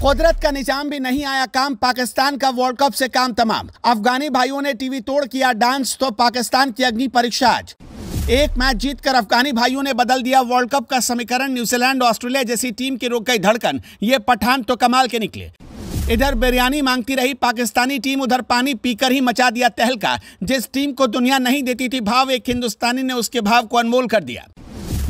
कुदरत का निजाम भी नहीं आया काम पाकिस्तान का वर्ल्ड कप से काम तमाम अफगानी भाइयों ने टीवी तोड़ किया डांस तो पाकिस्तान की अग्नि परीक्षा आज एक मैच जीतकर अफगानी भाइयों ने बदल दिया वर्ल्ड कप का समीकरण न्यूजीलैंड ऑस्ट्रेलिया जैसी टीम की रोक गई धड़कन ये पठान तो कमाल के निकले इधर बिरयानी मांगती रही पाकिस्तानी टीम उधर पानी पीकर ही मचा दिया तहलका जिस टीम को दुनिया नहीं देती थी भाव एक हिंदुस्तानी ने उसके भाव को अनमोल कर दिया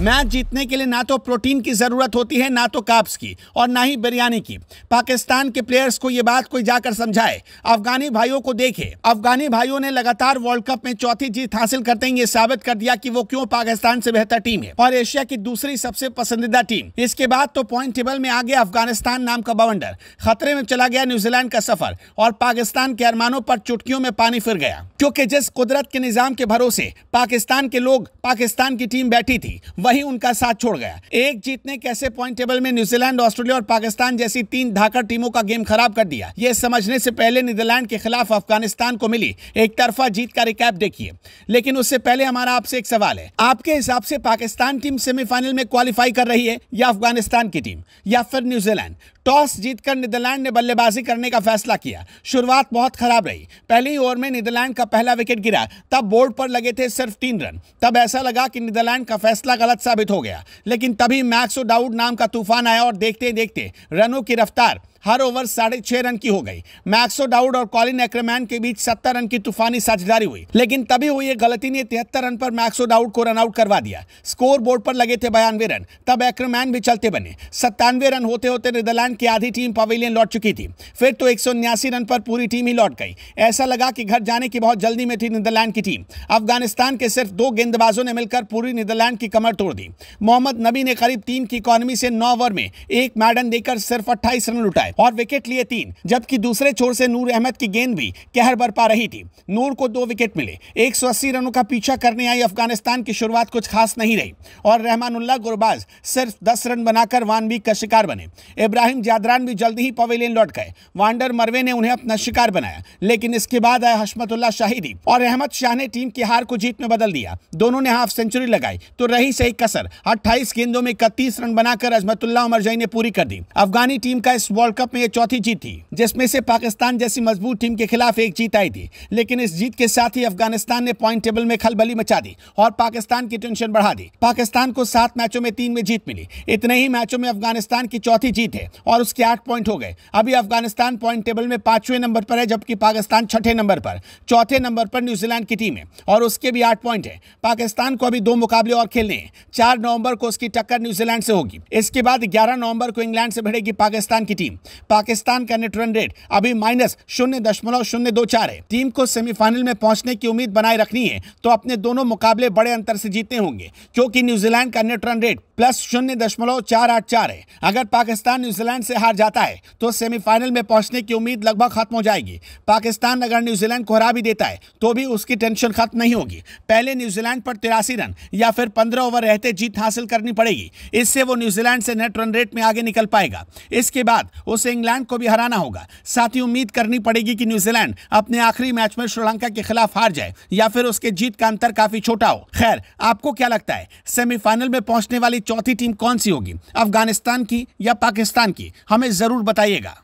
मैच जीतने के लिए ना तो प्रोटीन की ज़रूरत होती है ना तो काप्स की और ना ही बिरयानी की पाकिस्तान के प्लेयर्स को यह बात कोई जाकर समझाए अफगानी भाइयों को देखे अफगानी भाइयों ने लगातार वर्ल्ड कप में चौथी जीत हासिल करते हैं ये साबित कर दिया कि वो क्यों पाकिस्तान से बेहतर टीम है और एशिया की दूसरी सबसे पसंदीदा टीम इसके बाद तो पॉइंट टेबल में आ गया अफगानिस्तान नाम का बवंडर खतरे में चला गया न्यूजीलैंड का सफर और पाकिस्तान के अरमानों पर चुटकियों में पानी फिर गया क्योंकि जिस कुदरत के निजाम के भरोसे पाकिस्तान के लोग पाकिस्तान की टीम बैठी थी वही उनका साथ छोड़ गया एक जीतने कैसे पॉइंट टेबल में न्यूजीलैंड ऑस्ट्रेलिया और पाकिस्तान जैसी तीन धाकर टीमों का गेम खराब कर दिया ये समझने से पहले नीदरलैंड के खिलाफ अफगानिस्तान को मिली एक तरफा जीत का रिकैप देखिए लेकिन उससे पहले हमारा आपसे एक सवाल है आपके हिसाब से पाकिस्तान टीम सेमीफाइनल में क्वालिफाई कर रही है या अफगानिस्तान की टीम या फिर न्यूजीलैंड टॉस जीतकर नीदरलैंड ने बल्लेबाजी करने का फैसला किया शुरुआत बहुत खराब रही पहली ओवर में नीदरलैंड का पहला विकेट गिरा तब बोर्ड पर लगे थे सिर्फ तीन रन तब ऐसा लगा कि नीदरलैंड का फैसला गलत गलत साबित हो गया लेकिन तभी मैक्स डाउड नाम का तूफान आया और देखते देखते रनों की रफ्तार हर ओवर साढ़े छह रन की हो गई मैक्सो डाउड और कॉलिन एक्रेमैन के बीच सत्तर रन की तूफानी साझेदारी हुई लेकिन तभी हुई गलती ने तिहत्तर रन पर मैक्सो डाउड को रनआउट करवा दिया स्कोर बोर्ड पर लगे थे बयानवे रन तब एक्रेमैन भी चलते बने सत्तानवे रन होते होते नीदरलैंड की आधी टीम पवेलियन लौट चुकी थी फिर तो एक रन पर पूरी टीम ही लौट गई ऐसा लगा कि घर जाने की बहुत जल्दी में थी नीदरलैंड की टीम अफगानिस्तान के सिर्फ दो गेंदबाजों ने मिलकर पूरी नीदरलैंड की कमर तोड़ दी मोहम्मद नबी ने करीब तीन की इकोनॉमी से नौ ओवर में एक मैडन देकर सिर्फ अट्ठाईस रन लुटाए और विकेट लिए तीन जबकि दूसरे छोर से नूर अहमद की गेंद भी कहर बरपा रही थी नूर को दो विकेट मिले एक रनों का पीछा करने आई अफगानिस्तान की शुरुआत कुछ खास नहीं रही और रहमानुल्ला गुरबाज सिर्फ दस रन बनाकर वानवी का शिकार बने इब्राहिम जादरान भी जल्द ही पवेलियन लौट गए वांडर मरवे ने उन्हें अपना शिकार बनाया लेकिन इसके बाद आया हशमतुल्ला शाहिदी और अहमद शाह ने टीम की हार को जीत में बदल दिया दोनों ने हाफ सेंचुरी लगाई तो रही सही कसर अट्ठाईस गेंदों में इकतीस रन बनाकर अजमतुल्ला उमरजई ने पूरी कर दी अफगानी टीम का इस वर्ल्ड कप में ये चौथी जीत थी जिसमें से पाकिस्तान जैसी मजबूत टीम के खिलाफ एक जीत आई थी लेकिन इस जीत के साथ ही अफगानिस्तान ने पॉइंट टेबल में खलबली मचा दी और पाकिस्तान की टेंशन बढ़ा दी पाकिस्तान को सात मैचों में तीन में जीत मिली इतने ही मैचों में अफगानिस्तान की चौथी जीत है और उसके आठ पॉइंट हो गए अभी अफगानिस्तान पॉइंट टेबल में पांचवें नंबर पर है जबकि पाकिस्तान छठे नंबर पर चौथे नंबर पर न्यूजीलैंड की टीम है और उसके भी आठ पॉइंट है पाकिस्तान को अभी दो मुकाबले और खेलने हैं चार नवंबर को उसकी टक्कर न्यूजीलैंड से होगी इसके बाद ग्यारह नवंबर को इंग्लैंड से भिड़ेगी पाकिस्तान की टीम पाकिस्तान का नेट रन रेट अभी माइनस शून्य दशमलव शून्य दो चार है टीम को सेमीफाइनल में पहुंचने की उम्मीद बनाए रखनी है तो अपने दोनों मुकाबले बड़े अंतर से जीतने होंगे क्योंकि न्यूजीलैंड का नेट रन रेट प्लस शून्य दशमलव चार आठ चार है अगर पाकिस्तान न्यूजीलैंड से हार जाता है तो सेमीफाइनल में पहुंचने की उम्मीद लगभग खत्म हो जाएगी पाकिस्तान अगर न्यूजीलैंड को हरा भी देता है तो भी उसकी टेंशन खत्म नहीं होगी पहले न्यूजीलैंड पर तिरासी रन या फिर पंद्रह ओवर रहते जीत हासिल करनी पड़ेगी इससे वो न्यूजीलैंड से नेट रन रेट में आगे निकल पाएगा इसके बाद वो उसे इंग्लैंड को भी हराना होगा साथ ही उम्मीद करनी पड़ेगी कि न्यूजीलैंड अपने आखिरी मैच में श्रीलंका के खिलाफ हार जाए या फिर उसके जीत का अंतर काफी छोटा हो खैर आपको क्या लगता है सेमीफाइनल में पहुंचने वाली चौथी टीम कौन सी होगी अफगानिस्तान की या पाकिस्तान की हमें जरूर बताइएगा